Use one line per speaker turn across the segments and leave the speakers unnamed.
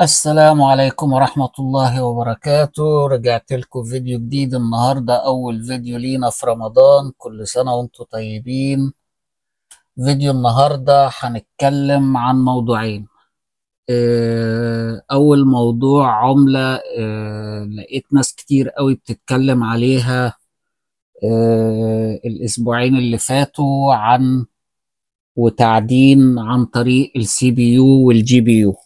السلام عليكم ورحمة الله وبركاته رجعت لكم فيديو جديد النهاردة أول فيديو لينا في رمضان كل سنة وانتم طيبين فيديو النهاردة هنتكلم عن موضوعين آه، أول موضوع عملة آه، لقيت ناس كتير قوي بتتكلم عليها آه، الأسبوعين اللي فاتوا عن وتعدين عن طريق السي بي يو والجي بي يو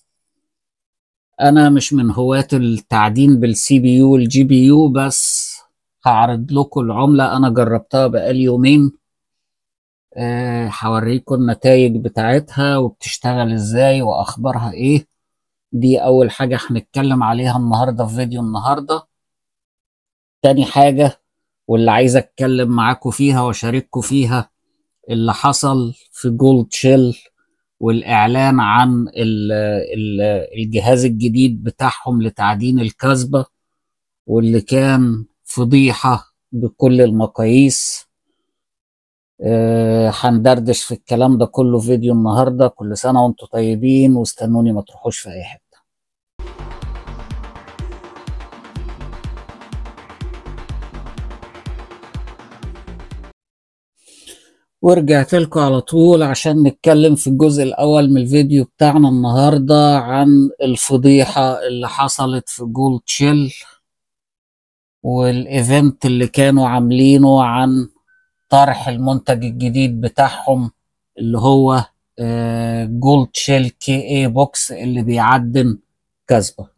انا مش من هواة التعدين بالسي بي يو والجي بي يو بس هعرض لكم العملة انا جربتها بقالي يومين أه هوريكم النتائج بتاعتها وبتشتغل ازاي واخبارها ايه دي اول حاجة هنتكلم عليها النهاردة في فيديو النهاردة تاني حاجة واللي عايز اتكلم معاكم فيها واشارككم فيها اللي حصل في جولد شيل والاعلان عن الجهاز الجديد بتاعهم لتعدين الكذبه واللي كان فضيحه بكل المقاييس آه، هندردش في الكلام ده كله فيديو النهارده كل سنه وانتم طيبين واستنوني ما تروحوش في اي حته ورجعت لكم على طول عشان نتكلم في الجزء الاول من الفيديو بتاعنا النهارده عن الفضيحه اللي حصلت في جول تشيل والايفنت اللي كانوا عاملينه عن طرح المنتج الجديد بتاعهم اللي هو آه، جولد شيل كي اي بوكس اللي بيعدن كذبه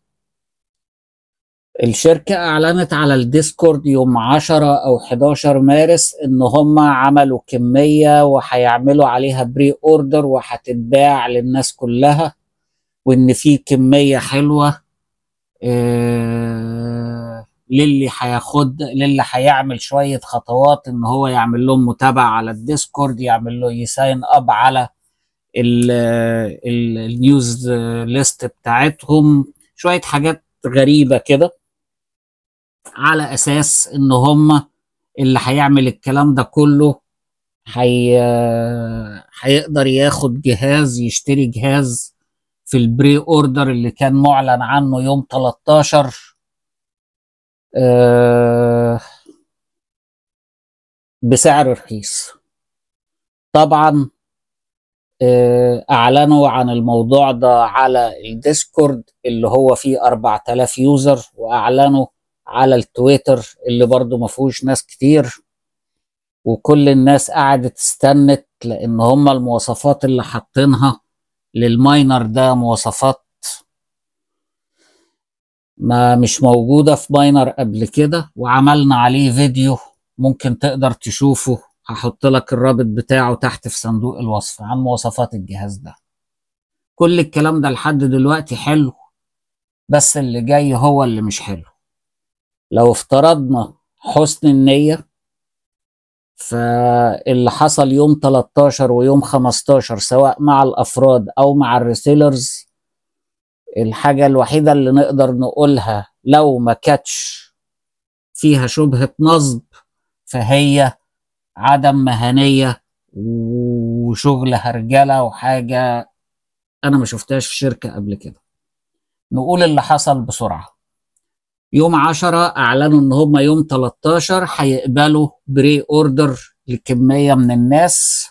الشركة أعلنت على الديسكورد يوم 10 أو 11 مارس إن هم عملوا كمية وهيعملوا عليها بري أوردر وهتتباع للناس كلها وإن في كمية حلوة آه للي هياخد للي هيعمل شوية خطوات إن هو يعمل لهم متابعة على الديسكورد يعمل له يساين أب على النيوز ليست بتاعتهم شوية حاجات غريبة كده على اساس ان هم اللي هيعمل الكلام ده كله هي... هيقدر ياخد جهاز يشتري جهاز في البري اوردر اللي كان معلن عنه يوم 13 آه، بسعر رخيص طبعا آه، اعلنوا عن الموضوع ده على الديسكورد اللي هو فيه 4000 يوزر واعلنوا على التويتر اللي برضو ما فيهوش ناس كتير وكل الناس قعدت استنت لان هم المواصفات اللي حاطينها للماينر ده مواصفات ما مش موجوده في ماينر قبل كده وعملنا عليه فيديو ممكن تقدر تشوفه هحط لك الرابط بتاعه تحت في صندوق الوصف عن مواصفات الجهاز ده كل الكلام ده لحد دلوقتي حلو بس اللي جاي هو اللي مش حلو لو افترضنا حسن النية فاللي حصل يوم 13 ويوم 15 سواء مع الأفراد أو مع الريسيلرز الحاجة الوحيدة اللي نقدر نقولها لو ما كاتش فيها شبهة نصب فهي عدم مهنية وشغل هرجلة وحاجة أنا ما شفتهاش في شركة قبل كده نقول اللي حصل بسرعة يوم 10 اعلنوا ان هم يوم 13 هيقبلوا بري اوردر لكميه من الناس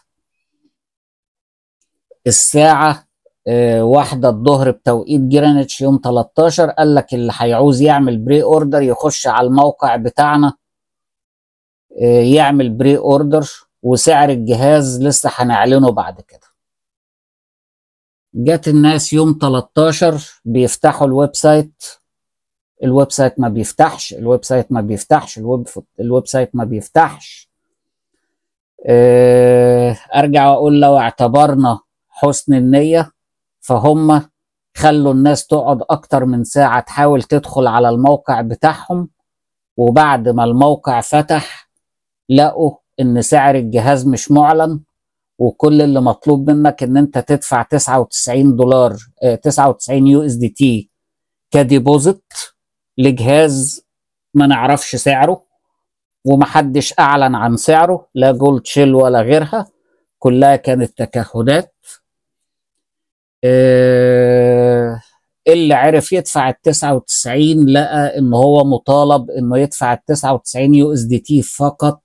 الساعه آه، واحدة الظهر بتوقيت جرينتش يوم 13 قال لك اللي هيعوز يعمل بري اوردر يخش على الموقع بتاعنا آه، يعمل بري اوردر وسعر الجهاز لسه هنعلنه بعد كده جت الناس يوم 13 بيفتحوا الويب سايت الويب سايت ما بيفتحش الويب سايت ما بيفتحش الويب آه، الويب سايت ما بيفتحش ارجع واقول لو اعتبرنا حسن النيه فهم خلوا الناس تقعد اكتر من ساعه تحاول تدخل على الموقع بتاعهم وبعد ما الموقع فتح لقوا ان سعر الجهاز مش معلن وكل اللي مطلوب منك ان انت تدفع 99 دولار 99 آه، يو اس دي تي كديبوزيت لجهاز ما نعرفش سعره ومحدش اعلن عن سعره لا جولد شيل ولا غيرها كلها كانت تكهنات آه، اللي عرف يدفع ال 99 لقى ان هو مطالب انه يدفع ال 99 يو اس دي تي فقط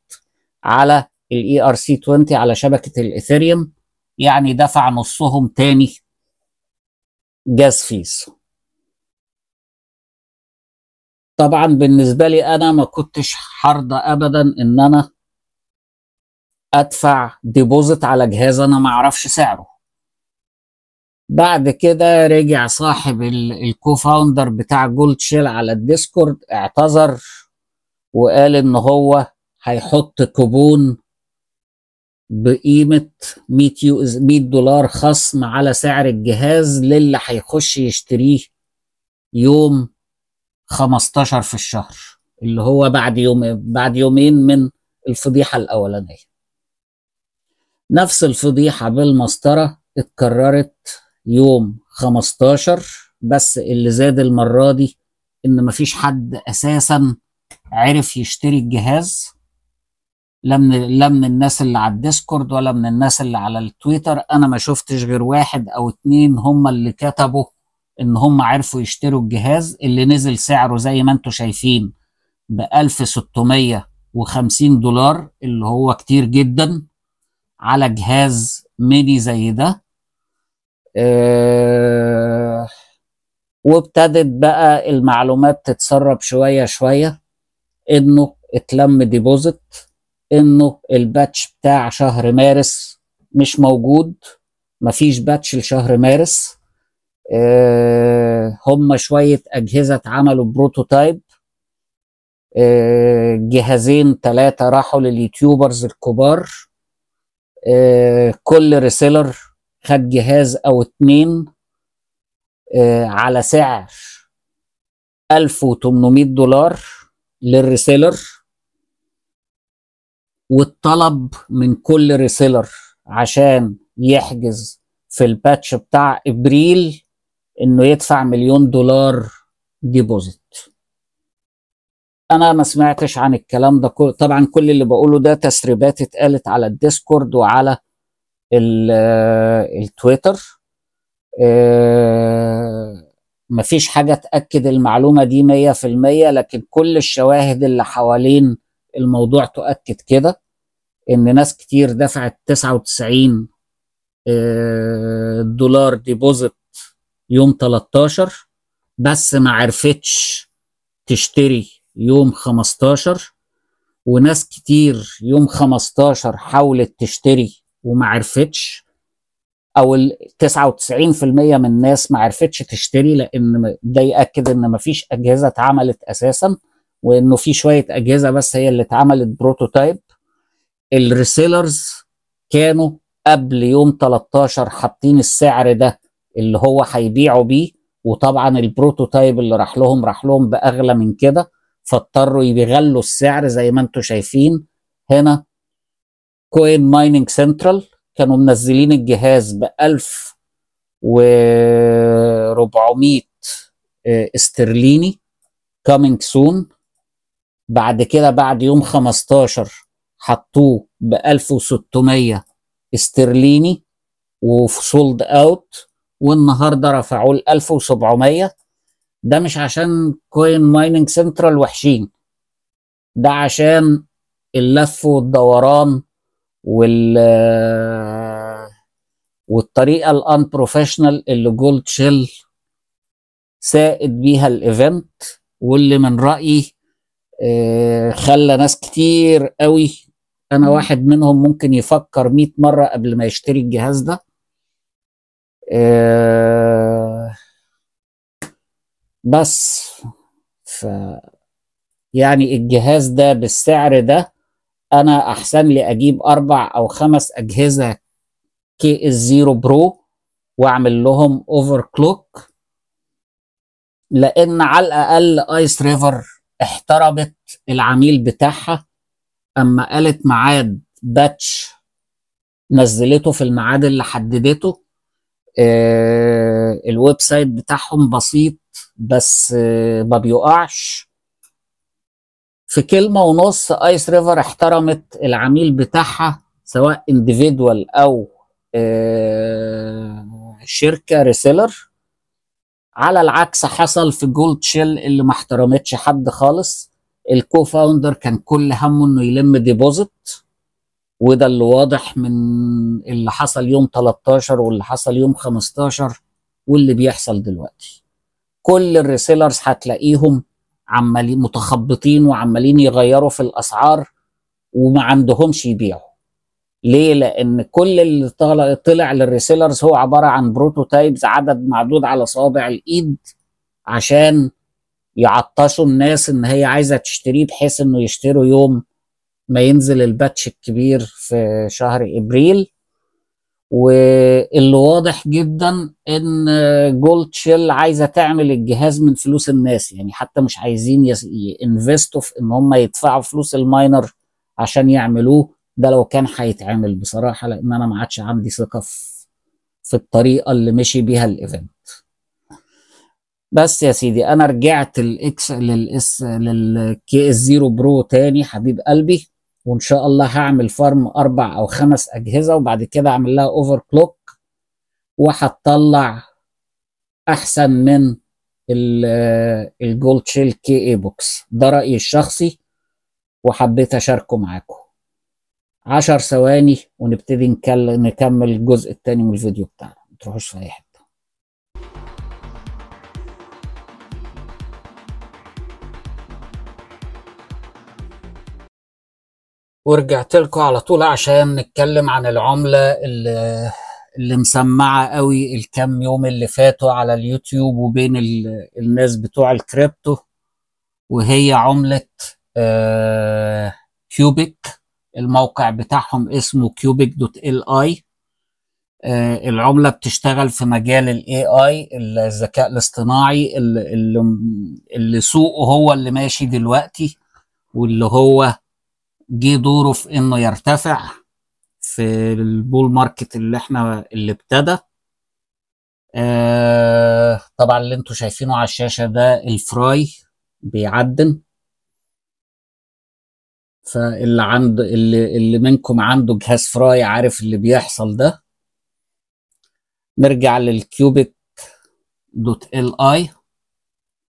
على الاي ار سي 20 على شبكه الايثيريوم يعني دفع نصهم تاني جاز فيس طبعا بالنسبه لي انا ما كنتش حرضة ابدا ان انا ادفع ديبوزيت على جهاز انا ما اعرفش سعره بعد كده رجع صاحب الكوفاوندر بتاع جولد شيل على الديسكورد اعتذر وقال ان هو هيحط كوبون بقيمة 100 يو 100 دولار خصم على سعر الجهاز للي هيخش يشتريه يوم 15 في الشهر اللي هو بعد يوم بعد يومين من الفضيحه الاولانيه نفس الفضيحه بالمسطره اتكررت يوم 15 بس اللي زاد المره دي ان مفيش حد اساسا عرف يشتري الجهاز لا من لا من الناس اللي على الديسكورد ولا من الناس اللي على التويتر انا ما شفتش غير واحد او اتنين هم اللي كتبوا ان هم عرفوا يشتروا الجهاز اللي نزل سعره زي ما انتم شايفين ب 1650 دولار اللي هو كتير جدا على جهاز ميني زي ده أه وابتدت بقى المعلومات تتسرب شوية شوية انه اتلم ديبوزيت انه الباتش بتاع شهر مارس مش موجود مفيش باتش لشهر مارس آه، هم شويه اجهزه اتعملوا بروتوتايب آه، جهازين ثلاثه راحوا لليوتيوبرز الكبار آه، كل ريسيلر خد جهاز او اتنين على سعر 1800 دولار للريسيلر والطلب من كل ريسيلر عشان يحجز في الباتش بتاع ابريل انه يدفع مليون دولار ديبوزيت انا ما سمعتش عن الكلام ده كله طبعا كل اللي بقوله ده تسريبات اتقالت على الديسكورد وعلى آه، التويتر اه مفيش حاجة تأكد المعلومة دي مية في المية لكن كل الشواهد اللي حوالين الموضوع تؤكد كده ان ناس كتير دفعت 99 اه دولار ديبوزيت يوم 13 بس ما عرفتش تشتري يوم 15 وناس كتير يوم 15 حاولت تشتري وما عرفتش او ال 99% من الناس ما عرفتش تشتري لان ده ياكد ان ما فيش اجهزه اتعملت اساسا وانه في شويه اجهزه بس هي اللي اتعملت بروتوتايب الريسيلرز كانوا قبل يوم 13 حاطين السعر ده اللي هو هيبيعوا بيه وطبعا البروتوتايب اللي راح لهم راح لهم باغلى من كده فاضطروا يغلوا السعر زي ما انتم شايفين هنا كوين مايننج سنترال كانوا منزلين الجهاز ب 1400 آه، استرليني كامينج سون بعد كده بعد يوم 15 حطوه ب 1600 استرليني وسولد اوت والنهارده رفعوه ل 1700 ده مش عشان كوين مايننج سنترال وحشين ده عشان اللف والدوران وال والطريقه الان بروفيشنال اللي جولد شيل سائد بيها الايفنت واللي من رايي آه، خلى ناس كتير قوي انا واحد منهم ممكن يفكر 100 مره قبل ما يشتري الجهاز ده آه، بس ف يعني الجهاز ده بالسعر ده انا احسن لي اجيب اربع او خمس اجهزه كي اس زيرو برو واعمل لهم اوفر كلوك لان على الاقل ايس ريفر احترمت العميل بتاعها اما قالت معاد باتش نزلته في الميعاد اللي حددته آه، الويب سايت بتاعهم بسيط بس آه، ما بيقعش في كلمة ونص ايس ريفر احترمت العميل بتاعها سواء انديفيدوال او آه، شركة ريسيلر على العكس حصل في جولد شيل اللي ما احترمتش حد خالص الكوفاوندر كان كل همه انه يلم ديبوزيت وده اللي واضح من اللي حصل يوم 13 واللي حصل يوم 15 واللي بيحصل دلوقتي كل الريسيلرز هتلاقيهم عمالين متخبطين وعمالين يغيروا في الاسعار وما عندهمش يبيعوا ليه لان كل اللي طلع, للريسيلرز هو عباره عن بروتوتايبز عدد معدود على صوابع الايد عشان يعطشوا الناس ان هي عايزه تشتريه بحيث انه يشتروا يوم ما ينزل الباتش الكبير في شهر ابريل واللي واضح جدا ان جولد شيل عايزه تعمل الجهاز من فلوس الناس يعني حتى مش عايزين ينفستوا في ان هم يدفعوا فلوس الماينر عشان يعملوه ده لو كان هيتعمل بصراحه لان انا ما عادش عندي ثقه في في الطريقه اللي مشي بيها الايفنت بس يا سيدي انا رجعت الاكس للاس للكي اس زيرو برو تاني حبيب قلبي وان شاء الله هعمل فارم اربع او خمس اجهزه وبعد كده اعمل لها اوفر كلوك وهتطلع احسن من الجولد شيل كي اي بوكس ده رايي الشخصي وحبيت اشاركه معاكم عشر ثواني ونبتدي نكمل الجزء الثاني من الفيديو بتاعنا ما تروحوش في اي حته ورجعت لكم على طول عشان نتكلم عن العملة اللي, اللي مسمعة قوي الكام يوم اللي فاتوا على اليوتيوب وبين الناس بتوع الكريبتو وهي عملة آه كيوبيك الموقع بتاعهم اسمه كيوبيك دوت ال اي آه، العملة بتشتغل في مجال الاي اي الذكاء الاصطناعي اللي, اللي سوقه هو اللي ماشي دلوقتي واللي هو جه دوره في انه يرتفع في البول ماركت اللي احنا اللي ابتدى آه طبعا اللي انتم شايفينه على الشاشه ده الفراي بيعدن فاللي عنده اللي اللي منكم عنده جهاز فراي عارف اللي بيحصل ده نرجع للكيوبيك دوت ال اي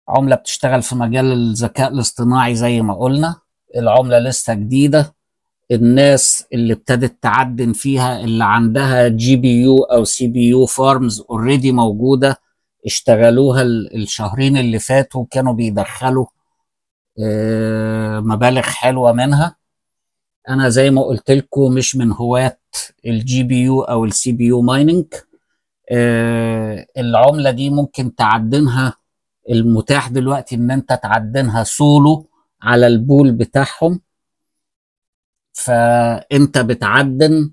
عمله بتشتغل في مجال الذكاء الاصطناعي زي ما قلنا العمله لسه جديده الناس اللي ابتدت تعدن فيها اللي عندها جي بي يو او سي بي يو فارمز اوريدي موجوده اشتغلوها الشهرين اللي فاتوا كانوا بيدخلوا آه، مبالغ حلوه منها انا زي ما قلت لكم مش من هواة الجي بي يو او السي بي يو مايننج آه، العمله دي ممكن تعدنها المتاح دلوقتي ان انت تعدنها سولو على البول بتاعهم فانت بتعدن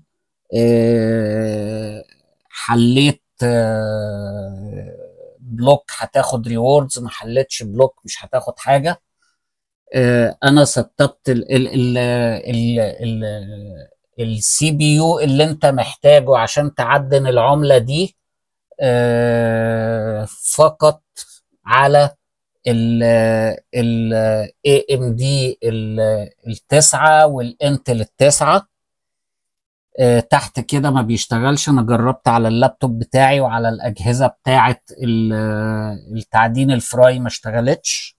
آه، حليت آه، بلوك هتاخد ريوردز ما حليتش بلوك مش هتاخد حاجه آه، انا ال السي بي يو اللي انت محتاجه عشان تعدن العمله دي فقط على ال اي ام دي التسعة والانتل التسعة آه تحت كده ما بيشتغلش انا جربت على اللابتوب بتاعي وعلى الاجهزة بتاعة التعدين الفراي ما اشتغلتش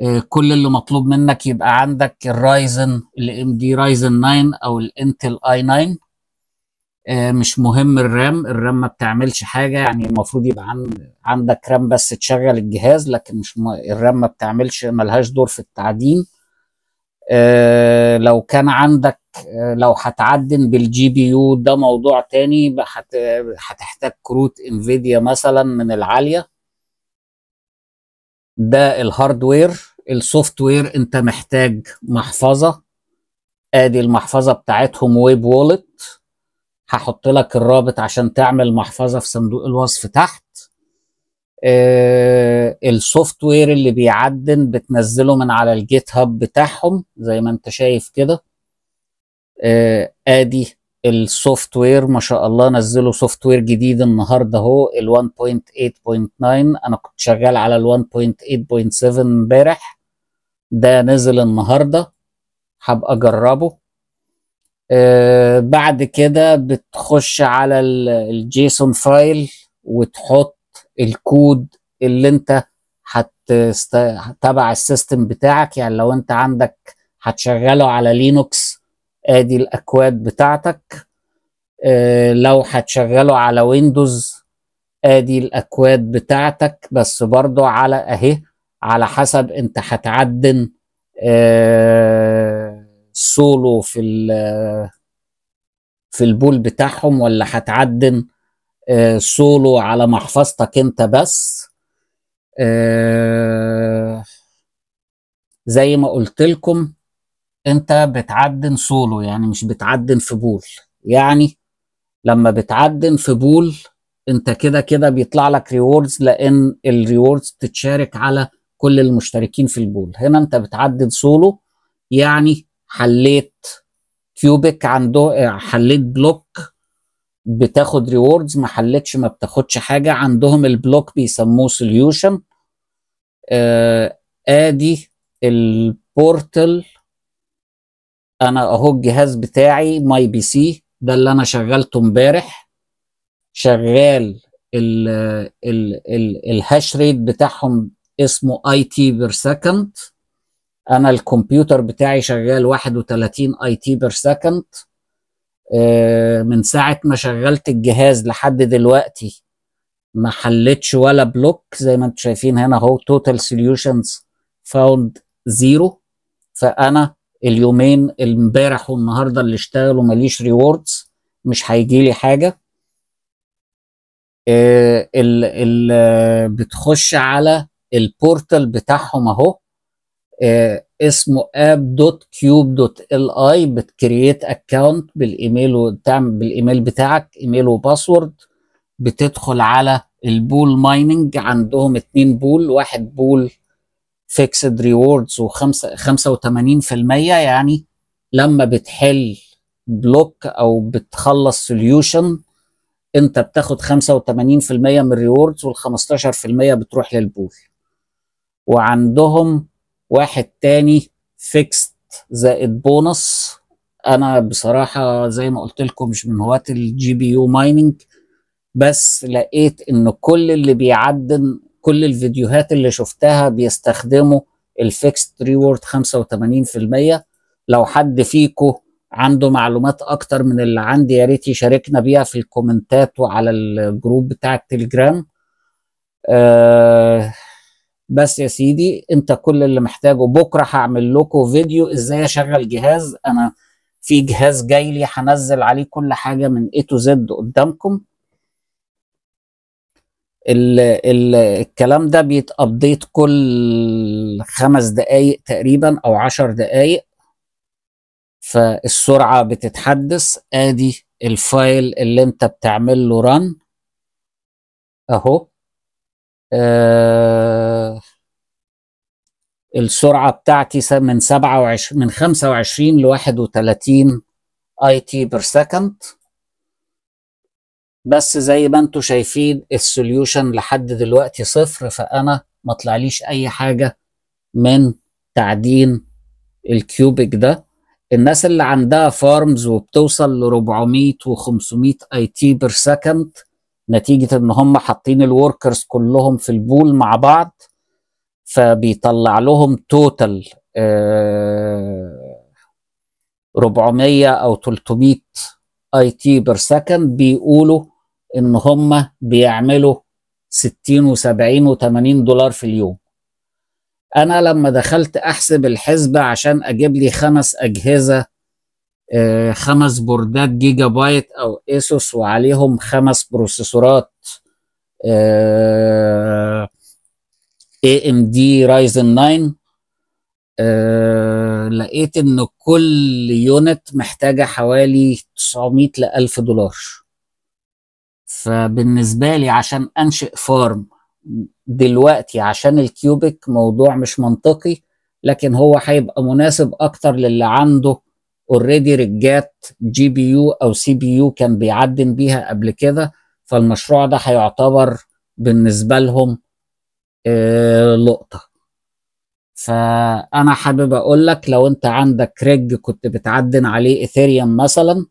آه كل اللي مطلوب منك يبقى عندك الرايزن الام دي رايزن 9 او الانتل اي 9 آه، مش مهم الرام الرام ما بتعملش حاجه يعني المفروض يبقى عن عندك رام بس تشغل الجهاز لكن مش م... الرام ما بتعملش ملهاش دور في التعدين آه لو كان عندك آه لو هتعدن بالجي بي يو ده موضوع تاني هت... هتحتاج كروت انفيديا مثلا من العاليه ده الهاردوير السوفت وير انت محتاج محفظه ادي المحفظه بتاعتهم ويب وولت هحط لك الرابط عشان تعمل محفظه في صندوق الوصف تحت آه السوفت وير اللي بيعدن بتنزله من على الجيت هاب بتاعهم زي ما انت شايف كده آه ادي السوفت وير ما شاء الله نزلوا سوفت وير جديد النهارده اهو ال 1.8.9 انا كنت شغال على ال 1.8.7 امبارح ده نزل النهارده هبقى اجربه آه، بعد كده بتخش على الجيسون فايل وتحط الكود اللي انت هتست... تبع السيستم بتاعك يعني لو انت عندك هتشغله على لينوكس ادي الاكواد بتاعتك آه، لو هتشغله على ويندوز ادي الاكواد بتاعتك بس برضو على اهي على حسب انت هتعدن اه سولو في في البول بتاعهم ولا هتعدن آه، سولو على محفظتك انت بس آه، زي ما قلت لكم انت بتعدن سولو يعني مش بتعدن في بول يعني لما بتعدن في بول انت كده كده بيطلع لك ريوردز لان الريوردز بتتشارك على كل المشتركين في البول هنا انت بتعدن سولو يعني حليت كيوبك عنده حليت بلوك بتاخد ريوردز ما حلتش ما بتاخدش حاجه عندهم البلوك بيسموه سوليوشن آه ادي البورتل انا اهو الجهاز بتاعي ماي بي سي ده اللي انا شغلته امبارح شغال ال ال ال الهاش ريت بتاعهم اسمه اي تي بير سكند انا الكمبيوتر بتاعي شغال 31 اي تي بير سكند آه، من ساعه ما شغلت الجهاز لحد دلوقتي ما حلتش ولا بلوك زي ما انتم شايفين هنا اهو توتال سوليوشنز فاوند زيرو فانا اليومين امبارح والنهارده اللي اشتغلوا ماليش ريوردز مش هيجي لي حاجه آه، ال ال آه، بتخش على البورتال بتاعهم اهو آه، اسمه اب دوت كيوب دوت ال اي بتكريت اكونت بالايميل وتعمل بالايميل بتاعك ايميل وباسورد بتدخل على البول مايننج عندهم اتنين بول واحد بول فيكسد ريوردز وخمسة 85 يعني لما بتحل بلوك او بتخلص سوليوشن انت بتاخد 85% من الريوردز وال15% بتروح للبول وعندهم واحد تاني فيكست زائد بونص انا بصراحه زي ما قلت لكم مش من هواه الجي بي يو مايننج بس لقيت ان كل اللي بيعدن كل الفيديوهات اللي شفتها بيستخدموا الفيكست ريورد 85% لو حد فيكو عنده معلومات اكتر من اللي عندي يا ريت يشاركنا بيها في الكومنتات وعلى الجروب بتاع التليجرام آه بس يا سيدي انت كل اللي محتاجه بكره هعمل لكم فيديو ازاي اشغل جهاز انا في جهاز جاي لي هنزل عليه كل حاجه من اي تو زد قدامكم ال ال الكلام ده بيتابديت كل خمس دقايق تقريبا او عشر دقايق فالسرعه بتتحدث ادي الفايل اللي انت بتعمل له ران اهو آه السرعه بتاعتي من 27 من 25 ل 31 اي تي بير سكند بس زي ما انتم شايفين السوليوشن لحد دلوقتي صفر فانا ما طلعليش اي حاجه من تعدين الكيوبيك ده الناس اللي عندها فارمز وبتوصل ل 400 و500 اي تي بير سكند نتيجه ان هم حاطين الوركرز كلهم في البول مع بعض فبيطلع لهم توتال آه، 400 او 300 اي تي بير سكند بيقولوا ان هم بيعملوا 60 و70 و80 دولار في اليوم انا لما دخلت احسب الحسبه عشان اجيب لي خمس اجهزه آه، خمس بوردات جيجا بايت او اسوس وعليهم خمس بروسيسورات آه، AMD Ryzen 9 آه لقيت ان كل يونت محتاجه حوالي 900 ل 1000 دولار فبالنسبه لي عشان انشئ فارم دلوقتي عشان الكيوبيك موضوع مش منطقي لكن هو هيبقى مناسب اكتر للي عنده اوريدي رجات جي بي يو او سي بي يو كان بيعدن بيها قبل كده فالمشروع ده هيعتبر بالنسبه لهم آه، لقطه فانا حابب اقول لك لو انت عندك ريج كنت بتعدن عليه اثيريوم مثلا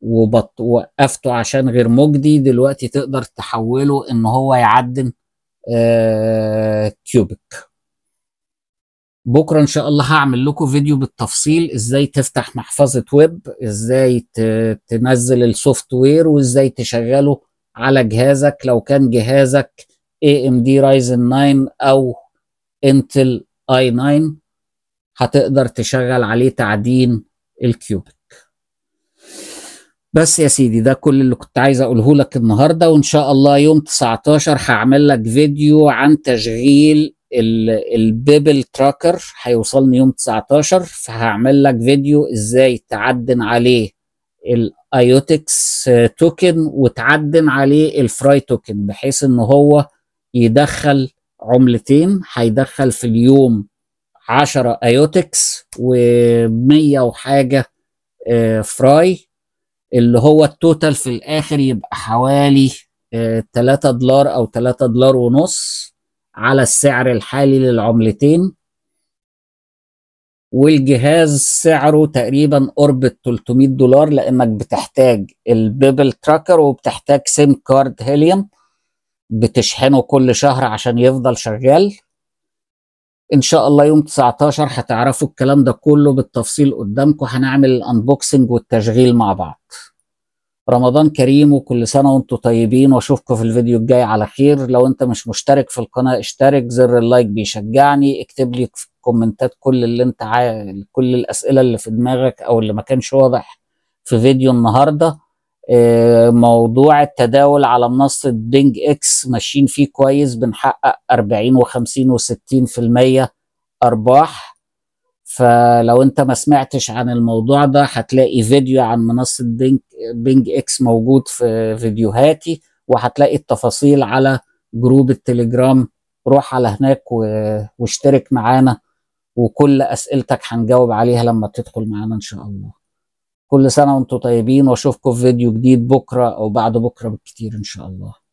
ووقفته وقفته عشان غير مجدي دلوقتي تقدر تحوله ان هو يعدن آه، كيوبك بكره ان شاء الله هعمل لكم فيديو بالتفصيل ازاي تفتح محفظه ويب ازاي تنزل السوفت وير وازاي تشغله على جهازك لو كان جهازك اي ام دي رايزن 9 او انتل اي 9 هتقدر تشغل عليه تعدين الكيوبيك بس يا سيدي ده كل اللي كنت عايز اقوله لك النهارده وان شاء الله يوم 19 هعمل لك فيديو عن تشغيل البيبل تراكر هيوصلني يوم 19 فهعمل لك فيديو ازاي تعدن عليه الايوتكس توكن وتعدن عليه الفراي توكن بحيث ان هو يدخل عملتين هيدخل في اليوم 10 ايوتكس و100 وحاجه آه، فراي اللي هو التوتال في الاخر يبقى حوالي 3 آه، دولار او 3 دولار ونص على السعر الحالي للعملتين والجهاز سعره تقريبا قرب 300 دولار لانك بتحتاج البيبل تراكر وبتحتاج سيم كارد هيليوم بتشحنه كل شهر عشان يفضل شغال ان شاء الله يوم 19 هتعرفوا الكلام ده كله بالتفصيل قدامكم هنعمل الانبوكسنج والتشغيل مع بعض رمضان كريم وكل سنه وانتم طيبين واشوفكم في الفيديو الجاي على خير لو انت مش مشترك في القناه اشترك زر اللايك بيشجعني اكتب لي في الكومنتات كل اللي انت عايز كل الاسئله اللي في دماغك او اللي ما كانش واضح في فيديو النهارده آه، موضوع التداول على منصة بينج اكس ماشيين فيه كويس بنحقق 40 و50 و60% أرباح فلو أنت ما سمعتش عن الموضوع ده هتلاقي فيديو عن منصة بينج, بينج اكس موجود في فيديوهاتي وهتلاقي التفاصيل على جروب التليجرام روح على هناك واشترك معانا وكل أسئلتك هنجاوب عليها لما تدخل معانا إن شاء الله كل سنه وانتم طيبين واشوفكم في فيديو جديد بكره او بعد بكره بالكتير ان شاء الله